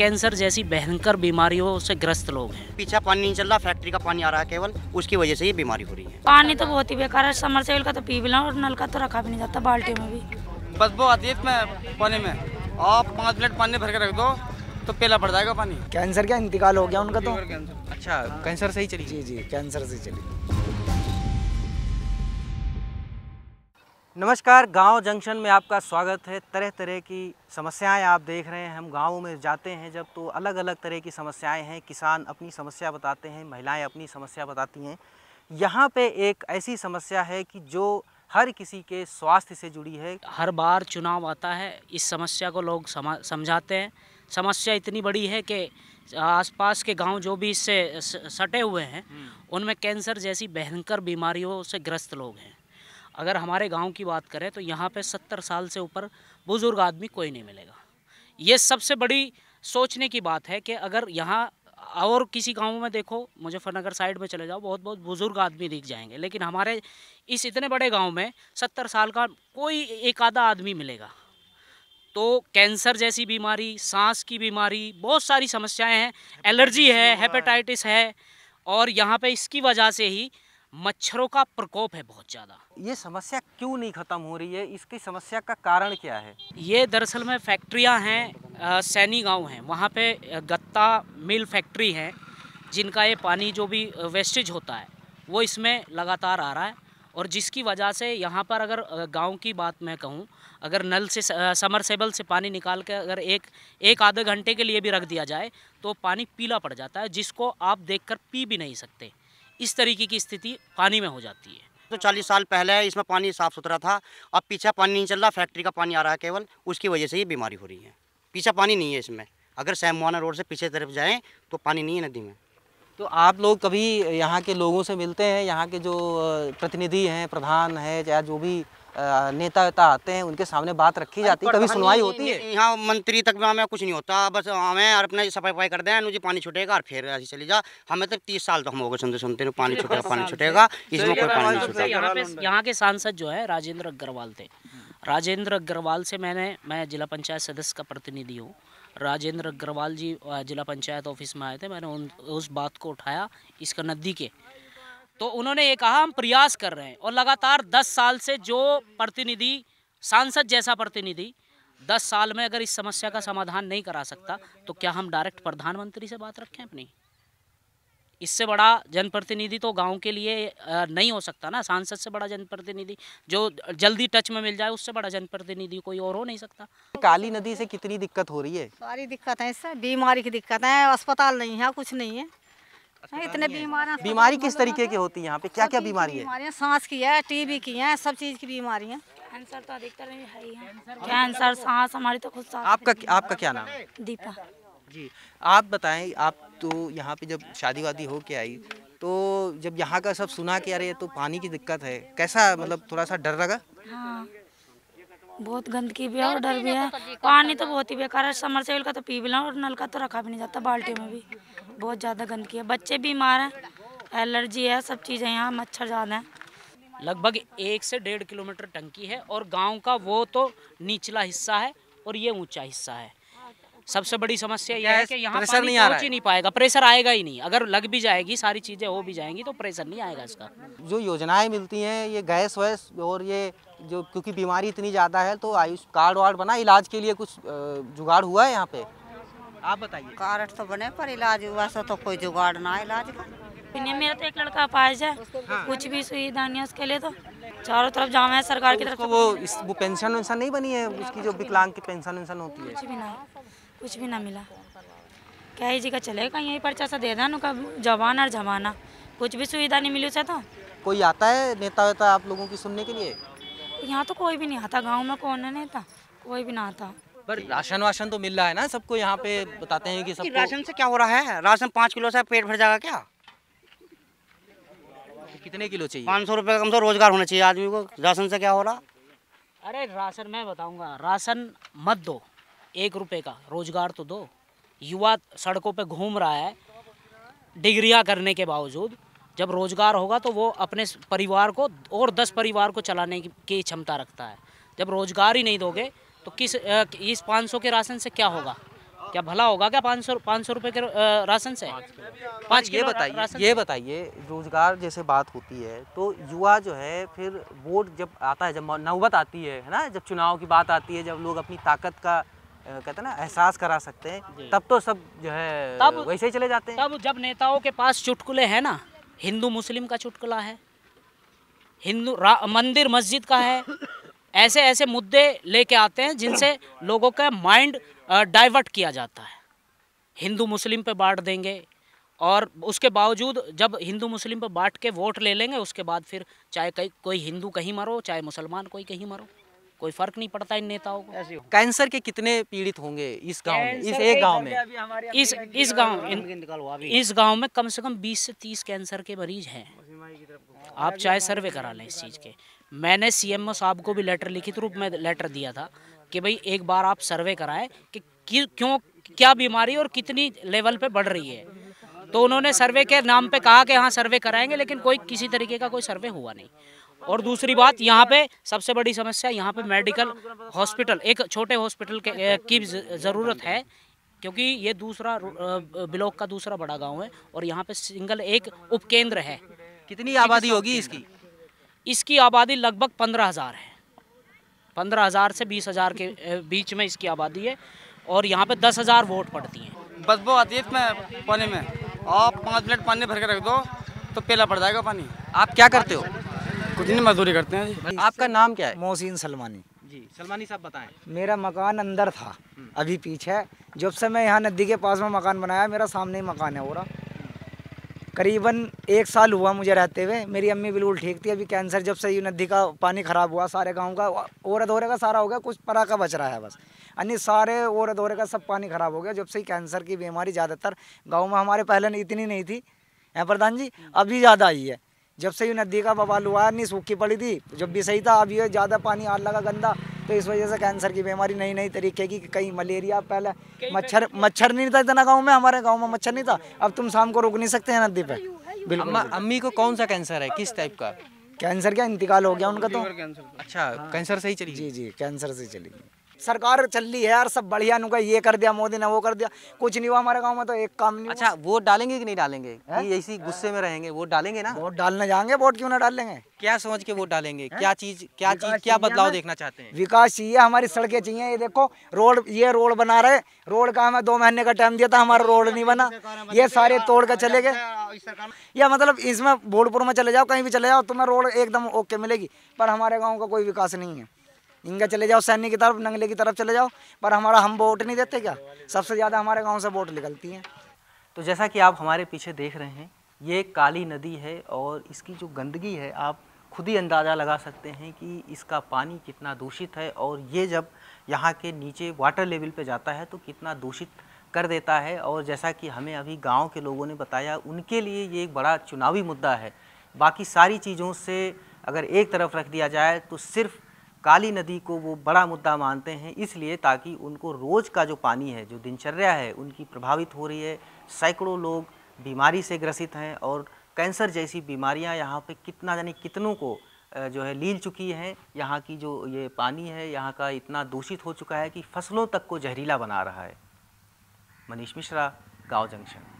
Cancer जैसी भयंकर बीमारियों से ग्रस्त लोग हैं पीछे पानी नहीं चल रहा फैक्ट्री का पानी आ रहा है केवल उसकी वजह से ये बीमारी हो रही है पानी तो बहुत ही बेकार है समर सेवल का तो पी भी ला और नल का तो रखा भी नहीं जाता बाल्टी में भी बस आती है में पानी में आप पाँच मिनट पानी भर के रख दो तो पेला पड़ जाएगा पानी कैंसर क्या इंतकाल हो गया उनका तो अच्छा कैंसर से ही चली जी जी कैंसर से चली नमस्कार गांव जंक्शन में आपका स्वागत है तरह तरह की समस्याएं आप देख रहे हैं हम गाँव में जाते हैं जब तो अलग अलग तरह की समस्याएं हैं किसान अपनी समस्या बताते हैं महिलाएं अपनी समस्या बताती हैं यहाँ पे एक ऐसी समस्या है कि जो हर किसी के स्वास्थ्य से जुड़ी है हर बार चुनाव आता है इस समस्या को लोग समझाते हैं समस्या इतनी बड़ी है कि आसपास के गांव जो भी इससे सटे हुए हैं हम्म। उनमें कैंसर जैसी भयंकर बीमारियों से ग्रस्त लोग हैं अगर हमारे गांव की बात करें तो यहाँ पे सत्तर साल से ऊपर बुज़ुर्ग आदमी कोई नहीं मिलेगा ये सबसे बड़ी सोचने की बात है कि अगर यहाँ और किसी गाँव में देखो मुजफ्फरनगर साइड में चले जाओ बहुत बहुत बुज़ुर्ग आदमी दिख जाएंगे लेकिन हमारे इस इतने बड़े गाँव में सत्तर साल का कोई एक आधा आदमी मिलेगा तो कैंसर जैसी बीमारी सांस की बीमारी बहुत सारी समस्याएं हैं एलर्जी है हेपेटाइटिस है और यहाँ पे इसकी वजह से ही मच्छरों का प्रकोप है बहुत ज़्यादा ये समस्या क्यों नहीं ख़त्म हो रही है इसकी समस्या का कारण क्या है ये दरअसल में फैक्ट्रियाँ हैं सैनी गांव हैं वहाँ पे गत्ता मिल फैक्ट्री है जिनका ये पानी जो भी वेस्टेज होता है वो इसमें लगातार आ रहा है और जिसकी वजह से यहाँ पर अगर गांव की बात मैं कहूँ अगर नल से समरसेबल से पानी निकाल कर अगर एक एक आधे घंटे के लिए भी रख दिया जाए तो पानी पीला पड़ जाता है जिसको आप देखकर पी भी नहीं सकते इस तरीके की स्थिति पानी में हो जाती है तो 40 साल पहले इसमें पानी साफ़ सुथरा था अब पीछा पानी नहीं चल रहा फैक्ट्री का पानी आ रहा है केवल उसकी वजह से ये बीमारी हो रही है पीछा पानी नहीं है इसमें अगर सैमवाना रोड से पीछे तरफ जाएँ तो पानी नहीं है नदी में तो आप लोग कभी यहाँ के लोगों से मिलते हैं यहाँ के जो प्रतिनिधि हैं प्रधान है या जो भी नेता वेता आते हैं उनके सामने बात रखी जाती है कभी सुनवाई होती है यहाँ मंत्री तक में हमें कुछ नहीं होता बस हमें और अपना सफाई वफाई कर दें मुझे पानी छुटेगा और फिर ऐसे चली जा हमें तो तीस साल तो हम होगा सुनते सुनते पानी छुटेगा पानी छुटेगा इसमें कोई पानी नहीं तो छुटेगा यहाँ के सांसद जो है राजेंद्र अग्रवाल थे राजेंद्र अग्रवाल से मैंने मैं जिला पंचायत सदस्य का प्रतिनिधि हूँ राजेंद्र अग्रवाल जी जिला पंचायत ऑफिस में आए थे मैंने उन उस बात को उठाया इस नदी के तो उन्होंने ये कहा हम प्रयास कर रहे हैं और लगातार दस साल से जो प्रतिनिधि सांसद जैसा प्रतिनिधि दस साल में अगर इस समस्या का समाधान नहीं करा सकता तो क्या हम डायरेक्ट प्रधानमंत्री से बात रखें अपनी इससे बड़ा जनप्रतिनिधि तो गांव के लिए नहीं हो सकता ना सांसद से बड़ा जनप्रतिनिधि जो जल्दी टच में मिल जाए उससे बड़ा जनप्रतिनिधि कोई और हो नहीं सकता काली नदी से कितनी दिक्कत हो रही है सारी दिक्कत है इससे बीमारी की दिक्कत है अस्पताल नहीं है कुछ नहीं है हाँ, इतने बीमार बीमारी किस मतलब तरीके की होती है यहाँ पे क्या क्या बीमारी है सांस की है टीबी की है सब चीज़ की बीमारी है कैंसर तो अधिकतर कैंसर सांस हमारी तो खुद आपका आपका क्या नाम दीपा जी आप बताएं आप तो यहाँ पे जब शादी वादी हो के आई तो जब यहाँ का सब सुना कि अरे तो पानी की दिक्कत है कैसा मतलब थोड़ा सा डर लगा हाँ, बहुत गंदगी भी है और डर भी है तो पानी तो बहुत ही बेकार है सेवल का तो पी भी और नल का तो रखा भी नहीं जाता बाल्टी में भी बहुत ज़्यादा गंदगी है बच्चे बीमार हैं एलर्जी है सब चीज़ें यहाँ मच्छर ज़्यादा हैं लगभग एक से डेढ़ किलोमीटर टंकी है और गांव का वो तो निचला हिस्सा है और ये ऊंचा हिस्सा है सबसे बड़ी समस्या यह है कि यहाँ प्रेशर नहीं आ रहा ही नहीं पाएगा प्रेशर आएगा ही नहीं अगर लग भी जाएगी सारी चीज़ें हो भी जाएंगी तो प्रेशर नहीं आएगा इसका जो योजनाएं मिलती हैं ये गैस वैस और ये जो क्योंकि बीमारी इतनी ज़्यादा है तो आयुष कार्ड वार्ड बना इलाज के लिए कुछ जुगाड़ हुआ है यहाँ पे आप बताइए कार्ड तो बने पर इलाज हुआ सो तो कोई जुगाड़ ना इलाज का मेरा तो एक लड़का पाया जाए हाँ। कुछ भी सुई दानिया उसके लिए तो चारों तरफ जाम है सरकार की तरफ वो इस, वो पेंशन वेंशन नहीं बनी है उसकी जो विकलांग की पेंशन वेंशन होती है कुछ भी ना कुछ भी ना मिला क्या जी का चलेगा यही पर्चा सा दे देना उनका जवान और जमाना कुछ भी सुविधा नहीं मिली उसे तो कोई आता है नेता वेता आप लोगों की सुनने के लिए यहाँ तो कोई भी नहीं आता गाँव में कौन है नेता कोई भी ना आता पर राशन वाशन तो मिल रहा है ना सबको यहाँ पे बताते हैं कि सब राशन से क्या हो रहा है राशन पाँच किलो से पेट भर जाएगा क्या कितने किलो चाहिए पाँच सौ रुपये कम से रोजगार होना चाहिए आदमी को राशन से क्या हो रहा अरे राशन मैं बताऊंगा राशन मत दो एक रुपये का रोजगार तो दो युवा सड़कों पे घूम रहा है डिग्रियाँ करने के बावजूद जब रोजगार होगा तो वो अपने परिवार को और दस परिवार को चलाने की क्षमता रखता है जब रोजगार ही नहीं दोगे तो किस इस पाँच सौ के राशन से क्या होगा क्या भला होगा क्या पाँच सौ पाँच सौ रुपये के राशन से पाँच ये बताइए ये बताइए रोजगार जैसे बात होती है तो युवा जो है फिर वोट जब आता है जब नौबत आती है है ना जब चुनाव की बात आती है जब लोग अपनी ताकत का कहते हैं ना एहसास करा सकते हैं तब तो सब जो है तब वैसे ही चले जाते हैं तब जब नेताओं के पास चुटकुले हैं ना हिंदू मुस्लिम का चुटकुला है हिंदू मंदिर मस्जिद का है ऐसे ऐसे मुद्दे लेके आते हैं जिनसे लोगों का माइंड डाइवर्ट किया जाता है हिंदू मुस्लिम पे बांट देंगे और उसके बावजूद जब हिंदू मुस्लिम पे बांट के वोट ले लेंगे उसके बाद फिर चाहे कहीं कोई हिंदू कहीं मरो चाहे मुसलमान कोई कहीं मरो कोई फर्क नहीं पड़ता इन नेताओं को कैंसर के कितने पीड़ित होंगे इस गांव में इस एक गांव में इस इस गांव इस गांव में कम से कम 20 से 30 कैंसर के मरीज हैं आप चाहे सर्वे करा लें इस चीज़ के मैंने सीएमओ साहब को भी लेटर लिखित रूप में लेटर दिया था कि भाई एक बार आप सर्वे कराएं कि क्यों क्या बीमारी और कितनी लेवल पे बढ़ रही है तो उन्होंने सर्वे के नाम पे कहा कि हाँ सर्वे कराएंगे लेकिन कोई किसी तरीके का कोई सर्वे हुआ नहीं और दूसरी बात यहाँ पे सबसे बड़ी समस्या यहाँ पे मेडिकल हॉस्पिटल एक छोटे हॉस्पिटल के की ज़रूरत है क्योंकि ये दूसरा ब्लॉक का दूसरा बड़ा गांव है और यहाँ पे सिंगल एक उपकेंद्र है कितनी आबादी होगी इसकी इसकी आबादी लगभग पंद्रह हज़ार है पंद्रह हज़ार से बीस हज़ार के बीच में इसकी आबादी है और यहाँ पे दस हज़ार वोट पड़ती हैं बदबू आती है इसमें पानी में आप पाँच मिनट पानी भर के रख दो तो पेला पड़ जाएगा पानी आप क्या करते हो कुछ नहीं मजदूरी करते हैं जी आपका नाम क्या है मोहसिन सलमानी जी सलमानी साहब बताएं मेरा मकान अंदर था हम्म। अभी पीछे जब से मैं यहाँ नदी के पास में मकान बनाया मेरा सामने ही मकान है हो रहा करीबन एक साल हुआ मुझे रहते हुए मेरी अम्मी बिल्कुल ठीक थी अभी कैंसर जब से नदी का पानी ख़राब हुआ सारे गांव का और अधोरे का सारा हो गया कुछ परा का बच रहा है बस अन्य सारे और अधोरे का सब पानी ख़राब हो गया जब से ही कैंसर की बीमारी ज़्यादातर गाँव में हमारे पहले इतनी नहीं थी है प्रधान जी अभी ज़्यादा आई है जब से ये नदी का बवाल हुआ नहीं सूखी पड़ी थी जब भी सही था अब ये ज़्यादा पानी आ लगा गंदा तो इस वजह से कैंसर की बीमारी नई नई तरीके की कहीं मलेरिया पहले मच्छर मच्छर नहीं था इतना गाँव में हमारे गाँव में मच्छर नहीं था अब तुम शाम को रोक नहीं सकते हैं नदी पे अम्मी को कौन सा कैंसर है किस टाइप का कैंसर क्या इंतकाल हो गया उनका तो अच्छा कैंसर हाँ। से ही चली जी जी कैंसर से चली गई सरकार चल रही है यार सब बढ़िया नुका ये कर दिया मोदी ने वो कर दिया कुछ नहीं हुआ हमारे गाँव में तो एक काम नहीं अच्छा वोट डालेंगे कि नहीं डालेंगे ऐसी गुस्से में रहेंगे वोट डालेंगे ना वोट डालने जाएंगे वोट क्यों ना डालेंगे क्या सोच के वोट डालेंगे क्या चीज क्या चीज क्या बदलाव देखना चाहते हैं विकास चाहिए हमारी सड़कें चाहिए ये देखो रोड ये रोड बना रहे रोड का हमें दो महीने का टाइम दिया था हमारा रोड नहीं बना ये सारे तोड़ कर चले गए या मतलब इसमें भोलपुर में चले जाओ कहीं भी चले जाओ तुम्हें रोड एकदम ओके मिलेगी पर हमारे गाँव का कोई विकास नहीं है इनका चले जाओ सैन्य की तरफ नंगले की तरफ चले जाओ पर हमारा हम वोट नहीं देते क्या सबसे ज़्यादा हमारे गाँव से वोट निकलती हैं तो जैसा कि आप हमारे पीछे देख रहे हैं ये काली नदी है और इसकी जो गंदगी है आप खुद ही अंदाज़ा लगा सकते हैं कि इसका पानी कितना दूषित है और ये जब यहाँ के नीचे वाटर लेवल पे जाता है तो कितना दूषित कर देता है और जैसा कि हमें अभी गांव के लोगों ने बताया उनके लिए ये एक बड़ा चुनावी मुद्दा है बाकी सारी चीज़ों से अगर एक तरफ रख दिया जाए तो सिर्फ काली नदी को वो बड़ा मुद्दा मानते हैं इसलिए ताकि उनको रोज़ का जो पानी है जो दिनचर्या है उनकी प्रभावित हो रही है सैकड़ों लोग बीमारी से ग्रसित हैं और कैंसर जैसी बीमारियां यहाँ पे कितना यानी कितनों को जो है लील चुकी हैं यहाँ की जो ये पानी है यहाँ का इतना दूषित हो चुका है कि फसलों तक को जहरीला बना रहा है मनीष मिश्रा गाँव जंक्शन